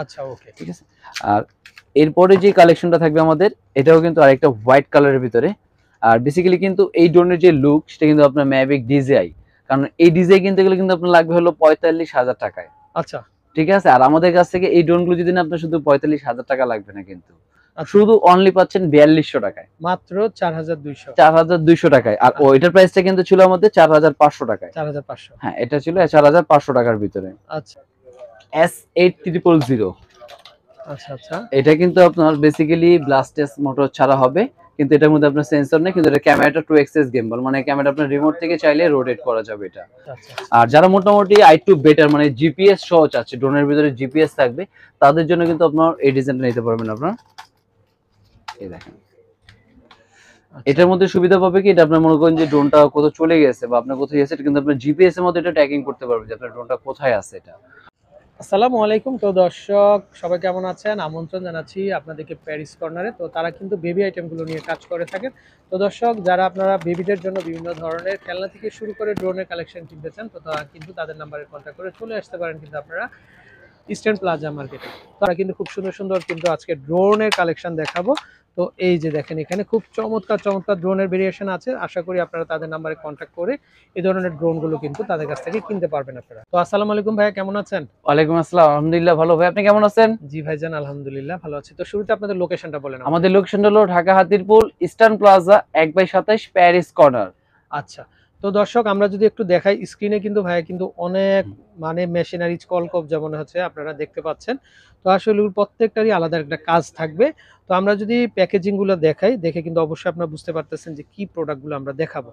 আচ্ছা ওকে ঠিক আছে আর এরপরে যে কালেকশনটা থাকবে আমাদের এটাও কিন্তু আরেকটা হোয়াইট কালারের ভিতরে আর বেসিক্যালি কিন্তু এই ড্রোনের যে লুক সেটা কিন্তু আপনার ম্যাভিক ডিজাই কারণ এই ডিজাই কিনতে গেলে কিন্তু আপনার লাগবে হলো পঁয়তাল্লিশ হাজার টাকায় আচ্ছা ঠিক আছে আর আমাদের কাছ থেকে এই ড্রোনগুলো যদি আপনার শুধু পঁয়তাল্লিশ হাজার টাকা লাগবে না কিন্তু আচ্ছা। শুধু অনলি পাচ্ছেন বিয়াল্লিশশো টাকায় মাত্র চার হাজার দুইশো চার হাজার দুইশো টাকায় আর আচ্ছা। ওইটার প্রাইসটা কিন্তু ছিল আমাদের চার হাজার পাঁচশো টাকায় চার হাজার পাঁচশো হ্যাঁ এটা ছিল চার হাজার পাঁচশো টাকার ভিতরে আচ্ছা এস এইট ট্রিপল জিরো আচ্ছা আচ্ছা এটা কিন্তু আপনার বেসিক্যালি ব্লাস্টেস মোটর ছাড়া হবে কিন্তু এটার মধ্যে আপনার সেন্সর নেই কিন্তু এটা ক্যামেরাটা টু এক্সেস গেমবল মানে ক্যামেরা আপনার রিমোট থেকে চাইলে রোটেট করা যাবে এটা আচ্ছা, আচ্ছা। আর যারা মোটামুটি আই টু বেটার মানে জিপিএস ড্রোনের ভিতরে জিপিএস থাকবে তাদের জন্য কিন্তু আপনার এই ডিজাইনটা নিতে পারবেন আপনার এই দেখেন আচ্ছা। এটার মধ্যে সুবিধা পাবে কি এটা আপনার মনে করেন যে ড্রোনটা কোথাও চলে গেছে বা আপনার কোথায় গেছে কিন্তু আপনার জিপিএস এর মধ্যে এটা ট্র্যাকিং করতে পারবে যে আপনার ড্রোনটা কোথায় আছে এটা আসসালামু আলাইকুম তো দর্শক সবাই কেমন আছেন আমন্ত্রণ জানাচ্ছি আপনাদেরকে প্যারিস কর্নারে তো তারা কিন্তু বেবি আইটেমগুলো নিয়ে কাজ করে থাকেন তো দর্শক যারা আপনারা বেবিদের জন্য বিভিন্ন ধরনের খেলনা থেকে শুরু করে ড্রোনের কালেকশন কিনতে চান তো তারা কিন্তু তাদের নাম্বারে কন্ট্যাক্ট করে চলে আসতে পারেন কিন্তু আপনারা ইস্টার্ন প্লাজা মার্কেটে তারা কিন্তু খুব সুন্দর সুন্দর কিন্তু আজকে ড্রোনের কালেকশন দেখাবো তো এই যে দেখেন এখানে খুব চমৎকার চমৎকার ড্রোনের ভেরিয়েশন আছে আশা করি আপনারা তাদের নাম্বারে কন্ট্যাক্ট করে এই ধরনের ড্রোনগুলো কিন্তু তাদের কাছ থেকে কিনতে পারবেন আপনারা তো আসসালাম আলাইকুম ভাইয়া কেমন আছেন ওয়ালাইকুম আসসালাম আলহামদুলিল্লাহ ভালো ভাই আপনি কেমন আছেন জি ভাইজান আলহামদুলিল্লাহ ভালো আছি তো শুরুতে আপনাদের লোকেশনটা বলেন আমাদের লোকেশনটা হলো ঢাকা হাতিরপুল ইস্টার্ন প্লাজা এক বাই সাতাইশ প্যারিস কর্নার আচ্ছা তো দর্শক আমরা যদি একটু দেখাই স্ক্রিনে কিন্তু ভাইয়া কিন্তু অনেক মানে মেশিনারিজ কলকপ যেমন হচ্ছে আপনারা দেখতে পাচ্ছেন তো আসলে প্রত্যেকটারই আলাদা একটা কাজ থাকবে তো আমরা যদি প্যাকেজিংগুলো দেখাই দেখে কিন্তু অবশ্যই আপনারা বুঝতে পারতেছেন যে কি প্রোডাক্টগুলো আমরা দেখাবো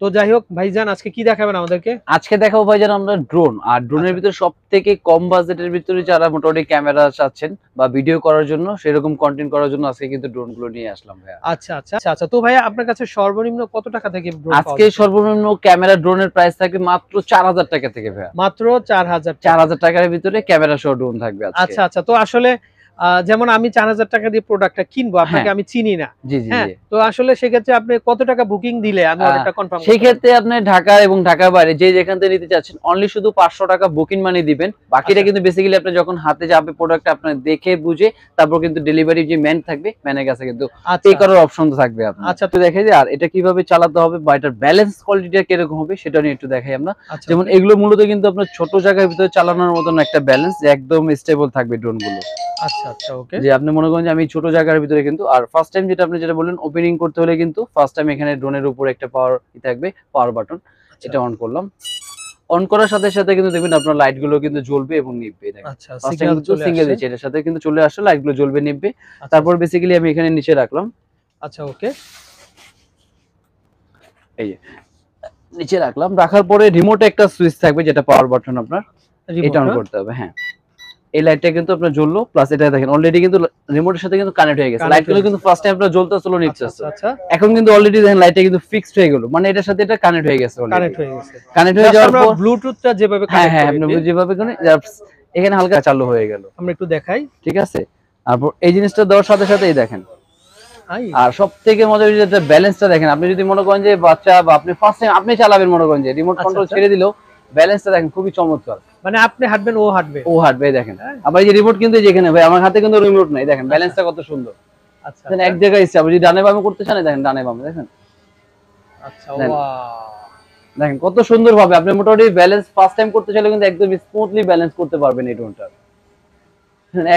তো যাই হোক ভাইজান আজকে কি দেখাবেন আমাদেরকে আজকে দেখাবো ভাইজান আমরা ড্রোন আর ড্রোনের আচ্ছা। ভিতরে সব থেকে কম বাজেটের ভিতরে যারা মোটামুটি ক্যামেরা চাচ্ছেন বা ভিডিও করার জন্য সেরকম কন্টেন্ট করার জন্য আজকে কিন্তু ড্রোনগুলো নিয়ে আসলাম ভাইয়া আচ্ছা, আচ্ছা আচ্ছা আচ্ছা তো ভাইয়া আপনার কাছে সর্বনিম্ন কত টাকা থেকে আজকে সর্বনিম্ন ক্যামেরা ড্রোনের প্রাইস থাকে মাত্র চার হাজার টাকা থেকে ভাইয়া মাত্র চার হাজার চার হাজার টাকার ভিতরে ক্যামেরা শো থাকবে আচ্ছা আচ্ছা তো আসলে যেমন আমি চার হাজার টাকা দিয়ে প্রোডাক্টটা কিনবো হ্যাঁ। আপনাকে আমি চিনি না হ্যাঁ, তো আসলে সেক্ষেত্রে আপনি কত টাকা বুকিং দিলে আমি আপনি ঢাকা এবং ঢাকার বাইরে যে যেখান থেকে নিতে চাচ্ছেন অনলি শুধু পাঁচশো টাকা বুকিং মানি দিবেন বাকিটা আচ্ছা। কিন্তু বেসিক্যালি আপনি যখন হাতে যাবে প্রোডাক্ট আপনার দেখে বুঝে তারপর কিন্তু ডেলিভারি যে ম্যান থাকবে ম্যানের কাছে কিন্তু পে আচ্ছা। করার অপশন থাকবে আপনার আচ্ছা তো দেখে যে আর এটা কিভাবে চালাতে হবে বা এটার ব্যালেন্স কোয়ালিটিটা কিরকম হবে সেটা নিয়ে একটু দেখাই আমরা আচ্ছা। যেমন এগুলো মূলত কিন্তু আপনার ছোট জায়গার ভিতরে চালানোর মতন একটা ব্যালেন্স একদম স্টেবল থাকবে ড্রোনগুলো আচ্ছা, আচ্ছা, আপনি মনে করেন যে আমি ছোট জায়গার ভিতরে কিন্তু আর ফার্স্ট টাইম যেটা বললেন ওপেনিং করতে হলে কিন্তু ফার্স্ট টাইম এখানে ড্রোনের উপর একটা পাওয়ার থাকবে পাওয়ার আচ্ছা। বাটন এটা অন করলাম অন করার সাথে সাথে কিন্তু দেখবেন আপনার লাইট গুলো কিন্তু জ্বলবে এবং চলে লাইট গুলো জ্বলবে তারপর বেসিক্যালি আমি এখানে নিচে রাখলাম আচ্ছা ওকে এই নিচে রাখলাম রাখার পরে রিমোট একটা সুইচ থাকবে যেটা পাওয়ার বাটন আপনার এটা অন করতে হবে হ্যাঁ এই লাইটটা কিন্তু আপনার জ্বললো প্লাস এটা দেখেন অলরেডি কিন্তু রিমোটের সাথে কিন্তু কানেক্ট হয়ে গেছে লাইটগুলো কিন্তু ফার্স্ট টাইম আপনার জ্বলতে চলো নিচ্ছে আচ্ছা, আচ্ছা, আচ্ছা। এখন কিন্তু অলরেডি দেখেন লাইটটা কিন্তু ফিক্সড হয়ে গেল মানে এটার সাথে এটা কানেক্ট হয়ে গেছে কানেক্ট হয়ে গেছে কানেক্ট হয়ে যাওয়ার পর ব্লুটুথটা যেভাবে হ্যাঁ হ্যাঁ আপনি যেভাবে কোন এখানে হালকা চালু হয়ে গেল আমরা একটু দেখাই ঠিক আছে তারপর এই জিনিসটা দেওয়ার সাথে সাথেই দেখেন আর সব থেকে মজার যে ব্যালেন্সটা দেখেন আপনি যদি মনে করেন যে বাচ্চা বা আপনি ফার্স্ট টাইম আপনি চালাবেন মনে করেন যে রিমোট কন্ট্রোল ছেড়ে দিলেও ব্যালেন্সটা দেখেন খুবই চমৎকার মানে আপনি হাঁটবেন ও হাঁটবে ও হাঁটবে দেখেন হ্যাঁ। আমার এই রিমোট কিন্তু যেখানে ভাই আমার হাতে কিন্তু রিমোট নাই দেখেন ব্যালেন্সটা আচ্ছা। কত সুন্দর আচ্ছা এক আচ্ছা। জায়গায় আপনি ডানে বামে করতে চান দেখেন ডানে বামে দেখেন আচ্ছা দেখেন কত সুন্দর ভাবে আপনি মোটামুটি ব্যালেন্স ফার্স্ট টাইম করতে চাইলে কিন্তু একদম স্মুথলি ব্যালেন্স করতে পারবেন এই ড্রোনটা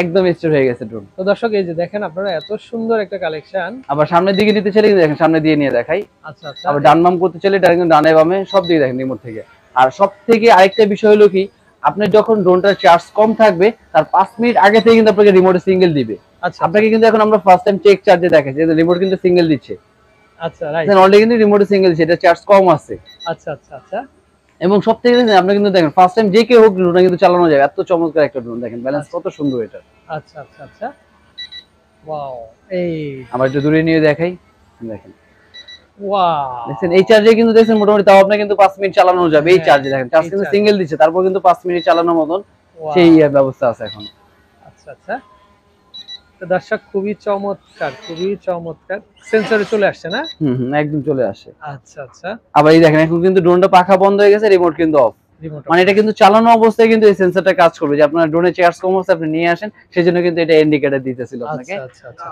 একদম স্টোর হয়ে গেছে ড্রোন তো দর্শক এই যে দেখেন আপনারা এত সুন্দর একটা কালেকশন আবার সামনের দিকে নিতে চাইলে দেখেন সামনে দিয়ে নিয়ে দেখাই আচ্ছা আচ্ছা আবার ডান বাম করতে চাইলে ডান ডানে বামে সব দিকে দেখেন রিমোট থেকে আর সব থেকে আরেকটা বিষয় হলো কি আপনি যখন ড্রোনটার চার্জ কম থাকবে তার পাঁচ মিনিট আগে থেকে কিন্তু আপনাকে রিমোট সিঙ্গেল দিবে আচ্ছা আপনাকে কিন্তু এখন আমরা ফার্স্ট টাইম চেক চার্জে দেখাচ্ছি যে রিমোট কিন্তু সিঙ্গেল দিচ্ছে আচ্ছা রাইট অলরেডি কিন্তু রিমোট সিঙ্গেল দিচ্ছে এটা চার্জ কম আছে আচ্ছা আচ্ছা আচ্ছা এবং সব থেকে আপনি কিন্তু দেখেন ফার্স্ট টাইম যে কেউ হোক ড্রোনটা কিন্তু চালানো যাবে এত চমৎকার একটা ড্রোন দেখেন ব্যালেন্স আচ্ছা। কত সুন্দর এটা আচ্ছা আচ্ছা আচ্ছা ওয়াও এই আমরা একটু দূরে নিয়ে দেখাই দেখেন পাঁচ মিনিট চালানো যাবে এই সিঙ্গেল হ্যাঁ, দিচ্ছে তারপর কিন্তু পাঁচ মিনিট চালানোর মতন সেই ব্যবস্থা আছে এখন আচ্ছা, আচ্ছা। খুবই চমৎকার খুবই চমৎকার সেন্সরে চলে আসছে না চলে আসে আচ্ছা আচ্ছা আবার এই দেখেন এখন কিন্তু ড্রোনটা পাখা বন্ধ হয়ে গেছে রিমোট কিন্তু অফ মানে এটা কিন্তু চালানো অবস্থায় কিন্তু এই সেন্সরটা কাজ করবে যে আপনার ড্রোনে চার্জ কম হচ্ছে আপনি নিয়ে আসেন সেই জন্য কিন্তু এটা ইন্ডিকেটর দিতেছিল আচ্ছা, আপনাকে আচ্ছা, আচ্ছা,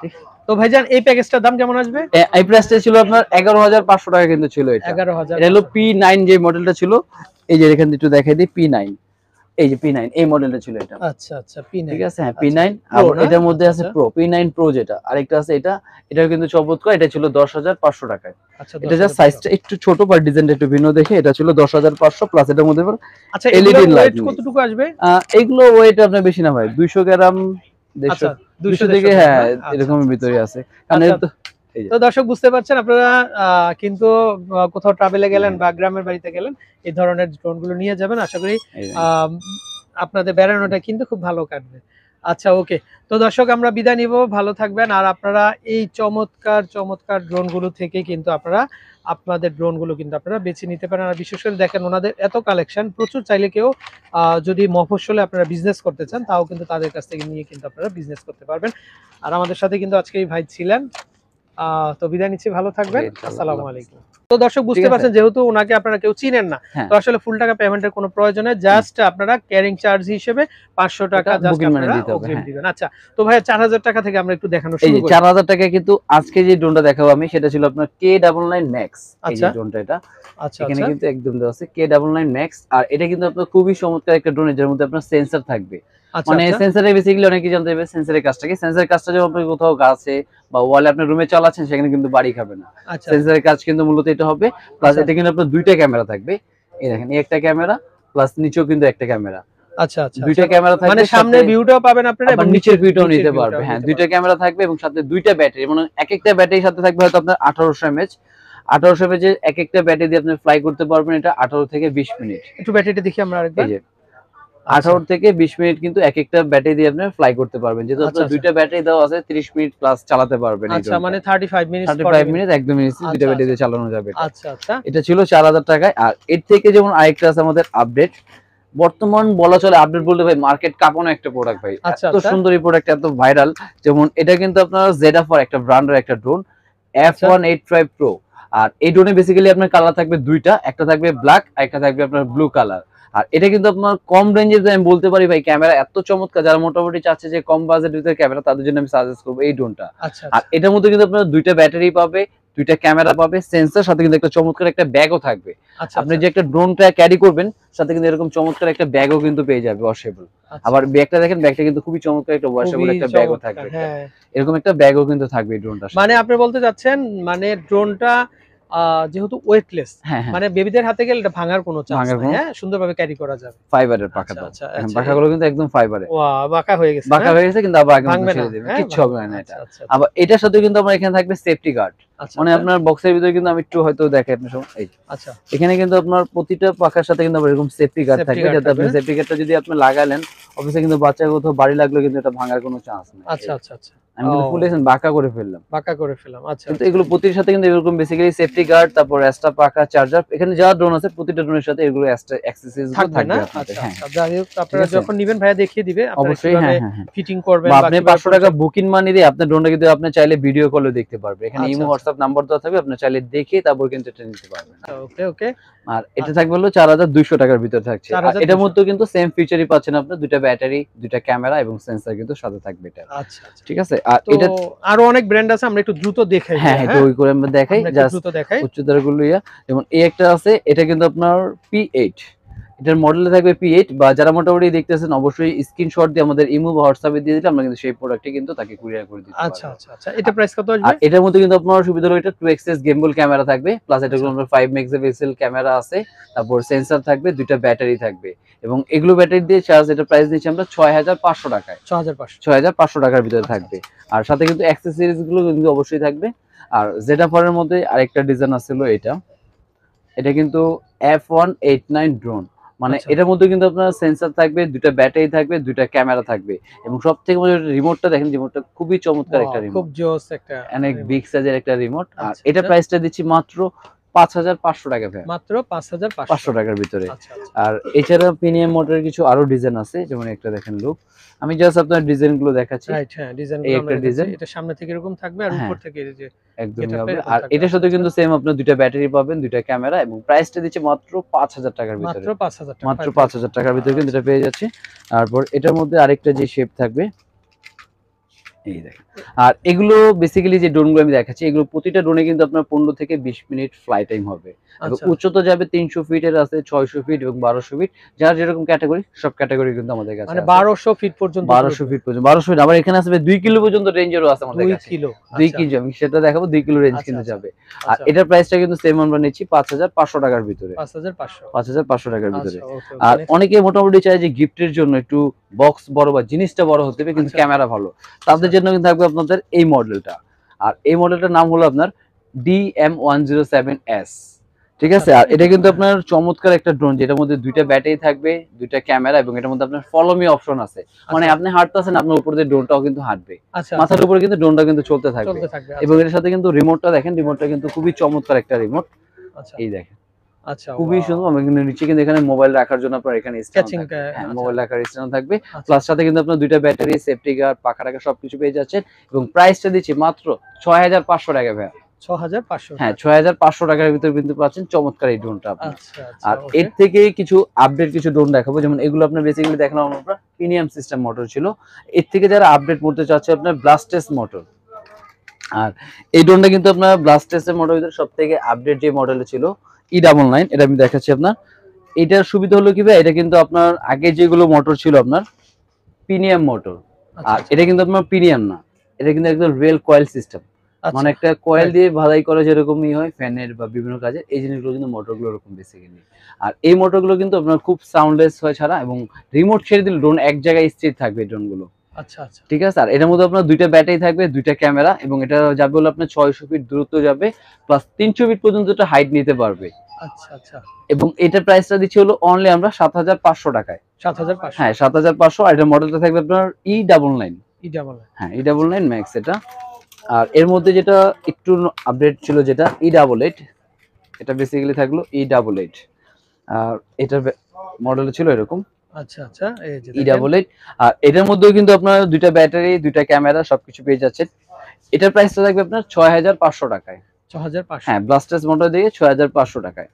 তো ভাইজান এই প্যাকেজটার দাম কেমন আসবে এই প্রাইসটা ছিল আপনার 11500 টাকা কিন্তু ছিল এটা 11000 এটা হলো P9 যে মডেলটা ছিল এই যে এখানে একটু দেখাই দিই P9 এই যে P9 এই মডেলটা ছিল এটা আচ্ছা আচ্ছা P9 ঠিক আছে হ্যাঁ আচ্ছা, P9 আর এটার মধ্যে আছে আচ্ছা। Pro P9 Pro যেটা আরেকটা আছে এটা এটাও কিন্তু চমৎকার এটা ছিল 10500 টাকায় আচ্ছা এটা যা সাইজটা একটু ছোট পার ডিজাইনটা একটু ভিন্ন দেখে এটা ছিল 10500 প্লাস এটার মধ্যে আচ্ছা এলইডি লাইট কতটুকু আসবে এগুলো ওয়েট আপনার বেশি না ভাই 200 গ্রাম 200 আচ্ছা, থেকে হ্যাঁ এরকমই ভিতরে আছে কারণ তো দর্শক বুঝতে পারছেন আপনারা কিন্তু কোথাও ট্রাভেলে গেলেন বা গ্রামের বাড়িতে গেলেন এই ধরনের ড্রোন গুলো নিয়ে যাবেন আশা করি আপনাদের বেড়ানোটা কিন্তু খুব ভালো কাটবে আচ্ছা ওকে তো দর্শক আমরা বিদায় নিব ভালো থাকবেন আর আপনারা এই চমৎকার চমৎকার ড্রোন গুলো থেকে কিন্তু আপনারা আপনাদের ড্রোনগুলো কিন্তু আপনারা বেছে নিতে পারেন আর বিশেষ করে দেখেন ওনাদের এত কালেকশন প্রচুর চাইলে কেউ যদি মফসলে আপনারা বিজনেস করতে চান তাও কিন্তু তাদের কাছ থেকে নিয়ে কিন্তু আপনারা বিজনেস করতে পারবেন আর আমাদের সাথে কিন্তু আজকে এই ভাই ছিলেন তো বিদায় নিচ্ছি ভালো থাকবেন আসসালামু আলাইকুম তো দর্শক বুঝতে পারছেন যেহেতু ওনাকে আপনারা কেউ চিনেন না হ্যাঁ। তো আসলে ফুল টাকা পেমেন্টের কোনো প্রয়োজন নেই জাস্ট আপনারা ক্যারিং চার্জ হিসেবে 500 টাকা জাস্ট মানে আপনারা অগ্রিম হ্যাঁ। দিবেন আচ্ছা তো ভাই 4000 টাকা থেকে আমরা একটু দেখানো শুরু করি 4000 টাকা কিন্তু আজকে যে ড্রোনটা দেখাবো আমি সেটা ছিল আপনার K99 Max এই যে ড্রোনটা আচ্ছা। এটা আচ্ছা এখানে আচ্ছা। কিন্তু একদম দেওয়া আছে K99 Max আর এটা কিন্তু আপনার খুবই চমৎকার একটা ড্রোন যার মধ্যে আপনার সেন্সর থাকবে আচ্ছা, মানে সেন্সরে আচ্ছা। বেসিক্যালি অনেকে জানতে হবে সেন্সরের কাজটা কি সেন্সরের কাজটা যখন আপনি কোথাও গাছে বা ওয়ালে আপনি রুমে চালাচ্ছেন সেখানে কিন্তু বাড়ি খাবে না সেন্সরের আচ্ছা। কাজ কিন্তু মূলত এটা হবে প্লাস এটা কিন্তু আপনার দুইটা ক্যামেরা থাকবে এই দেখেন একটা ক্যামেরা প্লাস নিচেও কিন্তু একটা ক্যামেরা আচ্ছা আচ্ছা দুইটা ক্যামেরা থাকবে মানে সামনে ভিউটাও পাবেন আপনারা এবং নিচের ভিউটাও নিতে পারবে হ্যাঁ দুইটা ক্যামেরা থাকবে এবং সাথে দুইটা ব্যাটারি মানে এক একটা ব্যাটারির সাথে থাকবে হয়তো আপনার 1800 এমএচ আঠারোশো পেজে এক একটা ব্যাটারি দিয়ে আপনি ফ্লাই করতে পারবেন এটা আঠারো থেকে বিশ মিনিট একটু ব্যাটারিটা দেখি আমরা আরেকবার আচ্ছা। আঠারো থেকে বিশ মিনিট কিন্তু এক একটা ব্যাটারি দিয়ে আপনি ফ্লাই করতে পারবেন যেহেতু আচ্ছা, আচ্ছা। দুইটা ব্যাটারি দেওয়া আছে ত্রিশ মিনিট প্লাস চালাতে পারবেন মানে thirty five minute five minute একদম দুইটা ব্যাটারি চালানো যাবে এটা ছিল চার হাজার টাকায় আর এর থেকে যেমন আরেকটা আছে আমাদের আপডেট বর্তমান বলা চলে আপডেট বলতে ভাই মার্কেট কাঁপানো একটা প্রোডাক্ট ভাই এত সুন্দর এই প্রোডাক্ট এত ভাইরাল যেমন এটা কিন্তু আপনার জেডা ফর একটা ব্র্যান্ডের একটা drone F one eight five pro আর এই ড্রোনে বেসিক্যালি আপনার কালার থাকবে দুইটা একটা থাকবে ব্ল্যাক আর একটা থাকবে আপনার ব্লু কালার আর এটা কিন্তু আপনার কম রেঞ্জে আমি বলতে পারি ভাই ক্যামেরা এত চমৎকার যারা মোটামুটি চাচ্ছে যে কম বাজেট ভিতরে ক্যামেরা তাদের জন্য আমি সাজেস্ট করবো এই ড্রোনটা আচ্ছা, আর আচ্ছা। এটার মধ্যে কিন্তু আপনার দুইটা ব্যাটারি পাবে দুইটা ক্যামেরা পাবে সেন্সর সাথে কিন্তু একটা চমৎকার একটা ব্যাগও থাকবে আচ্ছা, আপনি যে একটা ড্রোনটা ক্যারি করবেন সাথে কিন্তু এরকম চমৎকার একটা ব্যাগও কিন্তু পেয়ে যাবে ওয়াশেবল আবার ব্যাগটা দেখেন ব্যাগটা কিন্তু খুবই চমৎকার একটা ওয়াশেবল একটা ব্যাগও থাকবে হ্যাঁ। এরকম একটা ব্যাগও কিন্তু থাকবে ড্রোনটা মানে আপনি বলতে চাচ্ছেন মানে ড্রোনটা যেহেতু ওয়েটলেস হ্যাঁ, হ্যাঁ। মানে বেবিদের হাতে গেলে এটা ভাঙার কোনো চান্স নাই হ্যাঁ সুন্দরভাবে ক্যারি করা যাবে ফাইবারের পাখা তো আচ্ছা, আচ্ছা, হ্যাঁ, আচ্ছা পাখাগুলো কিন্তু একদম ফাইবারের ওয়া বাঁকা হয়ে গেছে বাঁকা হয়ে গেছে কিন্তু আবার আগে মতো ছেড়ে দেবে কিচ্ছু হবে না এটা আচ্ছা, আবার এটার সাথে কিন্তু আমার এখানে থাকবে সেফটি গার্ড মানে আপনার বক্সের ভিতরে কিন্তু আমি একটু হয়তো দেখাই আপনি সব এই আচ্ছা এখানে কিন্তু আপনার প্রতিটা পাখার সাথে কিন্তু আবার এরকম সেফটি গার্ড থাকবে যাতে আপনি সেফটি গার্ডটা যদি আপনি লাগালেন অফিসে কিন্তু বাচ্চা কোথাও বাড়ি লাগলো কিন্তু এটা ভাঙার কোনো চান্স নেই আচ্ছা আচ্ছা আচ্ছা আমি ফুল এসেন বাঁকা করে ফেললাম বাঁকা করে ফেললাম আচ্ছা কিন্তু এগুলো আচ্ছা। প্রতিটির সাথে কিন্তু এরকম বেসিক্যালি সেফটি গার্ড তারপর এক্সট্রা পাকা চার্জার এখানে যা ড্রোন আছে প্রতিটা ড্রোনের সাথে এগুলো এক্সট্রা অ্যাক্সেসরিজ থাকবে না আচ্ছা, হ্যাঁ। আচ্ছা আপনারা যখন নেবেন ভাইয়া দেখিয়ে দিবে অবশ্যই হ্যাঁ ফিটিং হ্যাঁ, হ্যাঁ। করবেন আপনি 500 টাকা বুকিং মানি দিয়ে আপনি ড্রোনটা কিন্তু আপনি চাইলে ভিডিও কলে দেখতে পারবে এখানে ইমো হোয়াটসঅ্যাপ নাম্বার দেওয়া থাকবে আপনি চাইলে দেখে তারপর কিন্তু এটা নিতে পারবেন ওকে আচ্ছা, ওকে আর এটা আচ্ছা। থাকবে হলো চার হাজার দুইশো টাকার ভিতরে থাকছে এটার মধ্যে কিন্তু সেম ফিচারই পাচ্ছেন আপনার দুইটা ব্যাটারি দুইটা ক্যামেরা এবং সেন্সর কিন্তু সাথে থাকবে এটা আচ্ছা, আচ্ছা। ঠিক আছে আর এটা আরো অনেক ব্র্যান্ড আছে আমরা একটু দ্রুত দেখাই হ্যাঁ হ্যাঁ ওই হ্যাঁ? করে আমরা দেখাই জাস্ট উচ্চতর গুলো ইয়া যেমন এই একটা আছে এটা কিন্তু আপনার পি এইট এটার মডেলে থাকবে পি এইট বা যারা মোটামুটি দেখতেছেন অবশ্যই স্ক্রিনশট দিয়ে আমাদের ইমো হোয়াটসঅ্যাপে দিয়ে দিলে আমরা কিন্তু সেই প্রোডাক্টটি কিন্তু তাকে কুরিয়ার করে দিই আচ্ছা আচ্ছা আচ্ছা এটা প্রাইস কত আসবে এটার মধ্যে কিন্তু আপনার সুবিধা হলো এটা 2 এক্সএস গেমবল ক্যামেরা থাকবে প্লাস এটা আচ্ছা। কিন্তু 5 মেগাপিক্সেল ক্যামেরা আছে তারপর সেন্সর থাকবে দুইটা ব্যাটারি থাকবে এবং এগুলো ব্যাটারি দিয়ে চার্জ এটা প্রাইস দিচ্ছি আমরা 6500 টাকায় 6500 6500 টাকার ভিতরে আচ্ছা, থাকবে আর সাথে কিন্তু অ্যাক্সেসরিজ গুলো কিন্তু অবশ্যই থাকবে আর জেটা ফোনের মধ্যে আরেকটা ডিজাইন আছে এটা এটা কিন্তু F189 ড্রোন মানে আচ্ছা। এটার মধ্যে কিন্তু আপনার সেন্সার থাকবে দুটা ব্যাটারি থাকবে দুটা ক্যামেরা থাকবে এবং সব থেকে রিমোটটা দেখেন রিমোটটা খুবই চমৎকার একটা রিমোট খুব জোস একটা অনেক বিগ সাইজের একটা রিমোট আর আচ্ছা, এটা প্রাইসটা আচ্ছা। দিচ্ছি মাত্র পাঁচ হাজার পাঁচশো টাকা মাত্র পাঁচ হাজার পাঁচশো টাকার ভিতরে আচ্ছা, আচ্ছা। আর এছাড়া প্রিমিয়াম কিছু আরো ডিজাইন আছে যেমন একটা দেখেন আমি জাস্ট আপনার ডিজাইন হ্যাঁ, গুলো দেখাচ্ছি ডিজাইন এটা সামনে থেকে এরকম থাকবে আর হ্যাঁ, সাথে কিন্তু সেম দুইটা ব্যাটারি পাবেন দুইটা ক্যামেরা এবং দিচ্ছে মাত্র টাকার টাকার ভিতরে কিন্তু এটা পেয়ে যাচ্ছে তারপর এটার মধ্যে আরেকটা যে শেপ থাকবে এই দেখেন আর এগুলো বেসিক্যালি যে ড্রোনগুলো আমি দেখাচ্ছি এগুলো প্রতিটা ড্রোনে কিন্তু আপনার পনেরো থেকে বিশ মিনিট ফ্লাই টাইম হবে আচ্ছা। উচ্চতা যাবে তিনশো ফিটের আছে ছয়শো ফিট এবং বারোশো ফিট যার যেরকম ক্যাটাগরি সব ক্যাটাগরি কিন্তু আমাদের কাছে মানে বারোশো ফিট পর্যন্ত বারোশো ফিট পর্যন্ত বারোশো ফিট আবার এখানে আসবে দুই কিলো পর্যন্ত রেঞ্জেরও আছে আমাদের কাছে দুই আচ্ছা। কিলো আমি সেটা দেখাবো দুই কিলো রেঞ্জ আচ্ছা, কিন্তু যাবে আর এটার প্রাইসটা কিন্তু সেম আমরা নিচ্ছি পাঁচ হাজার পাঁচশো টাকার ভিতরে পাঁচ হাজার পাঁচশো টাকার ভিতরে আর অনেকে মোটামুটি চায় যে গিফটের জন্য একটু বক্স বড় বা জিনিসটা বড় হতে হবে কিন্তু ক্যামেরা আচ্ছা। ভালো তাদের আচ্ছা। জন্য কিন্তু থাকবে আপনাদের এই মডেলটা আর এই মডেলটার নাম হলো আপনার ডিএম ওয়ান ঠিক আছে আচ্ছা, আর এটা কিন্তু আপনার চমৎকার একটা ড্রোন যেটার মধ্যে দুইটা ব্যাটারি থাকবে দুইটা ক্যামেরা এবং এটার মধ্যে আপনার ফলোমি অপশন আছে মানে আপনি হাঁটতেছেন আপনার উপর দিয়ে ড্রোনটাও কিন্তু হাঁটবে মাথার উপরে কিন্তু ড্রোনটা কিন্তু চলতে থাকবে এবং এর সাথে কিন্তু রিমোটটা দেখেন রিমোটটা কিন্তু খুবই চমৎকার একটা রিমোট এই দেখেন আচ্ছা খুবই সুন্দর নিচে কিন্তু এখানে মোবাইল রাখার জন্য আপনার এখানে মোবাইল হ্যাঁ, আচ্ছা। রাখার আচ্ছা। দুইটা ব্যাটারি সেফটি পাখা সবকিছু পেয়ে যাচ্ছেন এবং প্রাইসটা দিচ্ছি মাত্র ছয় হাজার পাঁচশো টাকা ছয় হাজার হ্যাঁ, পাঁচশো টাকার ভিতরে চমৎকার ড্রোনটা আচ্ছা, আর এর থেকে কিছু আপডেট কিছু ড্রোন দেখাবো যেমন এগুলো আপনার বেসিক্যালি দেখলাম আমরা প্রিমিয়াম সিস্টেম মোটর ছিল এর থেকে যারা আপডেট করতে চাচ্ছে আপনার ব্লাস্টেস মোটর আর এই ড্রোনটা কিন্তু আপনার ব্লাস্টেসের মোটর ভিতরে সব থেকে আপডেট যে মডেল ছিল ই ডাবল নাইন এটা আমি দেখাচ্ছি আপনার এটার সুবিধা হলো কি ভাই এটা কিন্তু আপনার আগে যেগুলো মোটর ছিল আপনার প্রিমিয়াম আচ্ছা, মোটর আর আচ্ছা। এটা কিন্তু আপনার প্রিমিয়াম না এটা কিন্তু একদম রিয়েল কয়েল সিস্টেম মানে একটা কয়েল দিয়ে ভালাই করা যেরকমই হয় ফ্যানের বা বিভিন্ন কাজের এই জিনিসগুলো কিন্তু মোটরগুলো এরকম বেসিক্যালি আর এই মোটরগুলো কিন্তু আপনার খুব সাউন্ডলেস হয় ছাড়া এবং রিমোট ছেড়ে দিলে ড্রোন এক জায়গায় স্থির থাকবে ড্রোনগুলো আচ্ছা আচ্ছা ঠিক আছে আর এটার মধ্যে আপনার দুইটা ব্যাটারি থাকবে দুইটা ক্যামেরা এবং এটা যাবে হলো আপনার ছয়শো ফিট দূরত্ব যাবে প্লাস তিনশো ফিট পর্যন্ত এটা হাইট নিতে পারবে আচ্ছা, আচ্ছা। এবং এটার প্রাইসটা হলো অনলি আমরা সাত হাজার পাঁচশো টাকায় সাত হাজার হ্যাঁ সাত হাজার পাঁচশো আর মডেলটা থাকবে আপনার ই ডাবল নাইন হ্যাঁ ই ডাবল নাইন ম্যাক্স এটা আর এর মধ্যে যেটা একটু আপডেট ছিল যেটা ই ডাবল এইট এটা থাকলো ই ডাবল এইট আর মডেল ছিল এরকম আচ্ছা, আচ্ছা, এটার e মধ্যেও কিন্তু আপনার দুইটা ব্যাটারি দুইটা ক্যামেরা সবকিছু পেয়ে এটার ছয় হাজার পাঁচশো টাকায় হ্যাঁ, পাঁচশো টাকায়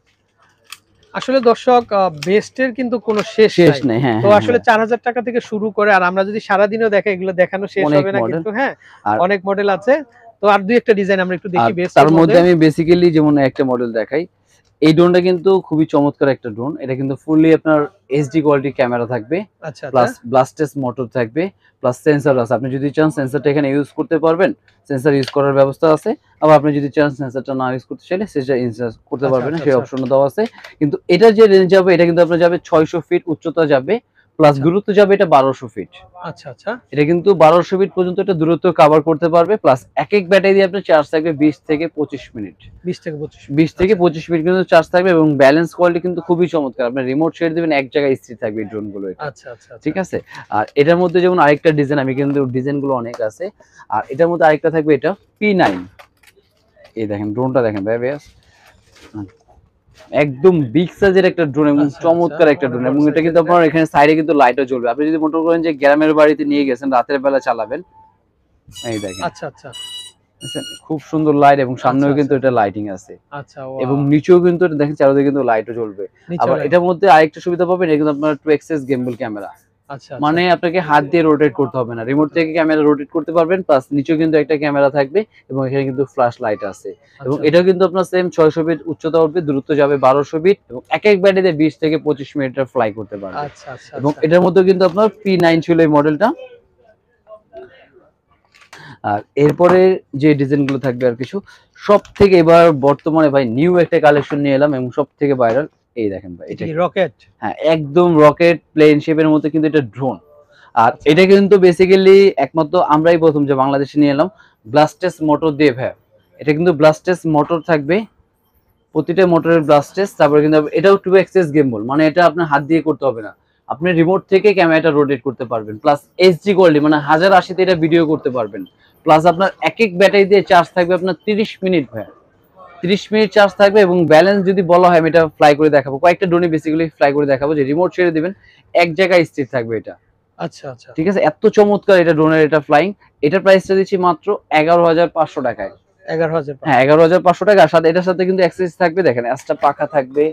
আসলে দর্শক বেস্টের কিন্তু শেষ শেষ হ্যাঁ, তো হ্যাঁ, আসলে টাকা থেকে শুরু করে আর আমরা যদি সারাদিনও দিনও এগুলো দেখানো শেষ হবে না কিন্তু হ্যাঁ অনেক মডেল আছে তো আর দুই একটা ডিজাইন আমরা একটু দেখি তার মধ্যে আমি বেসিক্যালি যেমন একটা মডেল দেখাই এই ড্রোনটা কিন্তু খুবই চমৎকার একটা ড্রোন এটা কিন্তু ফুললি আপনার এইচডি কোয়ালিটি ক্যামেরা থাকবে প্লাস ব্লাস্টেস মোটর থাকবে প্লাস সেন্সর আছে আপনি যদি চান সেন্সরটা এখানে ইউজ করতে পারবেন সেন্সর ইউজ করার ব্যবস্থা আছে আবার আপনি যদি চান সেন্সরটা না ইউজ করতে চাইলে সেটা ইনসার্চ করতে আচ্ছা, পারবেন আচ্ছা, সেই অপশনও আচ্ছা। দেওয়া আছে কিন্তু এটা যে রেঞ্জ যাবে এটা কিন্তু আপনার যাবে ছয়শো ফিট উচ্চতা যাবে প্লাস আচ্ছা। গুরুত্ব যাবে এটা বারোশো ফিট আচ্ছা আচ্ছা এটা কিন্তু বারোশো ফিট পর্যন্ত এটা দূরত্ব কভার করতে পারবে প্লাস এক এক ব্যাটারি দিয়ে আপনার চার্জ থাকবে বিশ থেকে পঁচিশ মিনিট বিশ থেকে পঁচিশ বিশ থেকে আচ্ছা। পঁচিশ মিনিট কিন্তু চার্জ থাকবে এবং ব্যালেন্স কোয়ালিটি কিন্তু খুবই চমৎকার আপনার রিমোট ছেড়ে দেবেন এক জায়গায় স্থির থাকবে এই ড্রোনগুলো আচ্ছা, আচ্ছা আচ্ছা ঠিক আছে আর এটার মধ্যে যেমন আরেকটা ডিজাইন আমি কিন্তু ডিজাইনগুলো অনেক আছে আর এটার মধ্যে আরেকটা থাকবে এটা পি নাইন এই দেখেন ড্রোনটা দেখেন ভাই একদম বিগ সাইজের একটা ড্রোন এবং আচ্ছা, চমৎকার একটা ড্রোন আচ্ছা, এবং এটা আচ্ছা, কিন্তু আপনার এখানে সাইডে কিন্তু লাইটও জ্বলবে আপনি যদি মনে করেন যে গ্রামের বাড়িতে নিয়ে গেছেন রাতের বেলা চালাবেন এই দেখেন আচ্ছা আচ্ছা খুব সুন্দর লাইট এবং সামনেও কিন্তু এটা লাইটিং আছে এবং নিচেও কিন্তু দেখেন চারদিকে কিন্তু লাইটও জ্বলবে আবার এটার মধ্যে আরেকটা সুবিধা পাবেন এটা কিন্তু আপনার টু এক্সেস গেমবল ক্যামেরা আচ্ছা, আচ্ছা। মানে আপনাকে হাত দিয়ে রোটেট করতে হবে না রিমোট থেকে ক্যামেরা রোটেট করতে পারবেন প্লাস নিচেও কিন্তু একটা ক্যামেরা থাকবে এবং এখানে কিন্তু ফ্ল্যাশ লাইট আছে আচ্ছা, এবং এটাও কিন্তু আপনার সেম ছয়শো ফিট উচ্চতা উঠবে দূরত্ব যাবে বারোশো ফিট এবং এক এক ব্যাটারিতে বিশ থেকে পঁচিশ মিনিট ফ্লাই করতে পারবে এবং এটার মধ্যে কিন্তু আপনার পি নাইন ছিল এই মডেলটা আর এরপরে যে ডিজাইনগুলো থাকবে আর কিছু সব থেকে এবার বর্তমানে ভাই নিউ একটা কালেকশন নিয়ে এলাম এবং সব থেকে ভাইরাল এই দেখেন ভাই এটা রকেট হ্যাঁ একদম রকেট প্লেন শেপের মতো কিন্তু এটা ড্রোন আর এটা কিন্তু বেসিক্যালি একমাত্র আমরাই প্রথম যে বাংলাদেশে নিয়ে এলাম ব্লাস্টেস মোটর দিয়ে ভাই এটা কিন্তু ব্লাস্টেস মোটর থাকবে প্রতিটা মোটরের ব্লাস্টেস তারপরে কিন্তু এটাও টু এক্সেস গেমবল মানে এটা আপনার হাত দিয়ে করতে হবে না আপনি রিমোট থেকে ক্যামেরাটা রোটেট করতে পারবেন প্লাস এইচডি কোয়ালিটি মানে হাজার আশিতে এটা ভিডিও করতে পারবেন প্লাস আপনার এক এক ব্যাটারি দিয়ে চার্জ থাকবে আপনার তিরিশ মিনিট ভাইয়া 30 মিনিট চার্জ থাকবে এবং ব্যালেন্স যদি বলা হয় আমি এটা ফ্লাই করে দেখাবো কয়েকটা ড্রোনে বেসিক্যালি ফ্লাই করে দেখাবো যে রিমোট ছেড়ে দিবেন এক জায়গায় স্থির থাকবে এটা আচ্ছা আচ্ছা ঠিক আছে এত চমৎকার এটা ড্রোনের এটা ফ্লাইং এটার প্রাইসটা দিচ্ছি মাত্র এগারো হাজার পাঁচশো টাকায় হ্যাঁ এগারো হাজার পাঁচশো সাথে এটার সাথে কিন্তু থাকবে দেখেন একটা পাখা থাকবে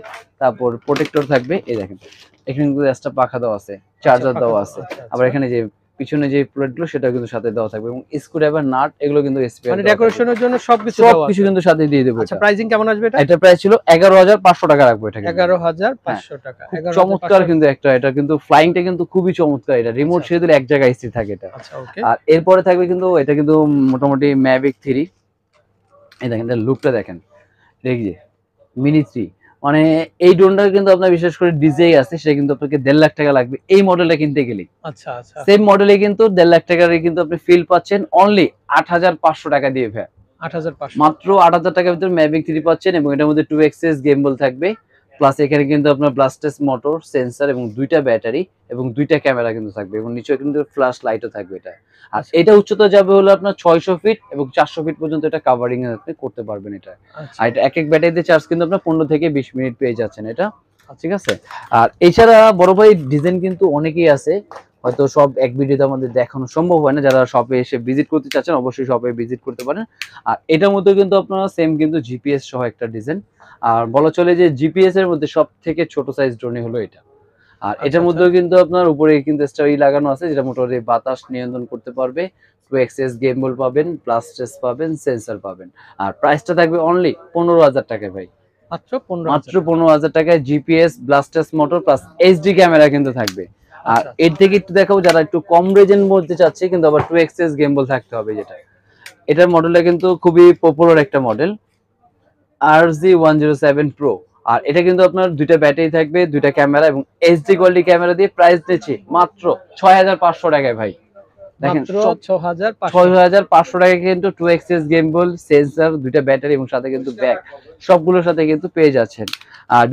তারপর প্রোটেক্টর থাকবে এখানে কিন্তু একটা পাখা দেওয়া আছে চার্জার আচ্ছা, দেওয়া আছে আচ্ছা, আবার আচ্ছা। এখানে যে পিছনে যে প্লেটগুলো সেটা কিন্তু সাথে দেওয়া থাকবে এবং স্ক্রু ড্রাইভার নাট এগুলো কিন্তু এসপি মানে ডেকোরেশনের জন্য সবকিছু সব কিছু কিন্তু সাথে দিয়ে দেব আচ্ছা প্রাইসিং কেমন আসবে এটা এটা প্রাইস ছিল 11500 টাকা রাখবো এটা 11500 হ্যাঁ, টাকা চমৎকার কিন্তু একটা এটা কিন্তু ফ্লাইংটা কিন্তু খুবই চমৎকার এটা রিমোট আচ্ছা। ছেড়ে দিলে এক জায়গায় স্থির থাকে এটা আচ্ছা ওকে আর এরপরে থাকবে কিন্তু এটা কিন্তু মোটামুটি ম্যাভিক 3 এই দেখেন এটা লুকটা দেখেন দেখি মিনি 3 মানে এই ড্রোনটা কিন্তু আপনার বিশেষ করে ডিজে আছে সেটা কিন্তু আপনাকে দেড় লাখ টাকা লাগবে এই মডেলটা কিনতে গেলে আচ্ছা আচ্ছা সেম মডেলে কিন্তু দেড় লাখ টাকার কিন্তু আপনি ফিল পাচ্ছেন অনলি আট হাজার পাঁচশো টাকা দিয়ে ভ্যা আট হাজার মাত্র আট হাজার টাকার ভিতরে ম্যাভিক থ্রি পাচ্ছেন এবং এটার মধ্যে টু এক্সেস গেম বল থাকবে প্লাস এখানে কিন্তু আপনার ব্লাস্টেস মোটর সেন্সার এবং দুইটা ব্যাটারি এবং দুইটা ক্যামেরা কিন্তু থাকবে এবং নিচে কিন্তু ফ্ল্যাশ লাইটও থাকবে এটা আর আচ্ছা। এটা উচ্চতা যাবে হলো আপনার ছয়শো ফিট এবং চারশো ফিট পর্যন্ত এটা কাভারিং আপনি করতে পারবেন এটা আচ্ছা। আর এটা এক এক ব্যাটারিতে চার্জ কিন্তু আপনার পনেরো থেকে বিশ মিনিট পেয়ে যাচ্ছেন এটা আচ্ছা। ঠিক আছে আর এছাড়া বড় ভাই ডিজাইন কিন্তু অনেকেই আছে হয়তো সব এক ভিডিওতে আমাদের দেখানো সম্ভব হয় না যারা শপে এসে ভিজিট করতে চাচ্ছেন অবশ্যই শপে ভিজিট করতে পারেন আর এটার মধ্যে কিন্তু আপনারা সেম কিন্তু জিপিএস সহ একটা ডিজাইন আর বলা চলে যে জিপিএস এর মধ্যে সব থেকে ছোট সাইজ ড্রোনই হলো এটা আর এটার আচ্ছা, আচ্ছা। মধ্যেও কিন্তু আপনার উপরে কিন্তু স্টারি লাগানো আছে যেটা মোটামুটি বাতাস নিয়ন্ত্রণ করতে পারবে টু এক্সেস বল পাবেন প্লাস স্ট্রেস পাবেন সেন্সর পাবেন আর প্রাইসটা থাকবে অনলি পনেরো হাজার টাকায় ভাই মাত্র পনেরো মাত্র পনেরো হাজার টাকায় GPS brushless motor plus HD camera কিন্তু থাকবে আর আচ্ছা, এর আচ্ছা। থেকে একটু দেখাবো যারা একটু কম রেঞ্জের মধ্যে চাচ্ছে কিন্তু আবার টু এক্সএস গেমবল থাকতে হবে যেটা এটার মডেলটা কিন্তু খুবই পপুলার একটা মডেল আর G one zero seven pro আর এটা কিন্তু আপনার দুইটা ব্যাটারি থাকবে দুইটা ক্যামেরা এবং এইচডি কোয়ালিটি ক্যামেরা দিয়ে প্রাইস দিচ্ছি মাত্র ছয় টাকায় ভাই দেখেন ছয় হাজার পাঁচশো টাকা কিন্তু আর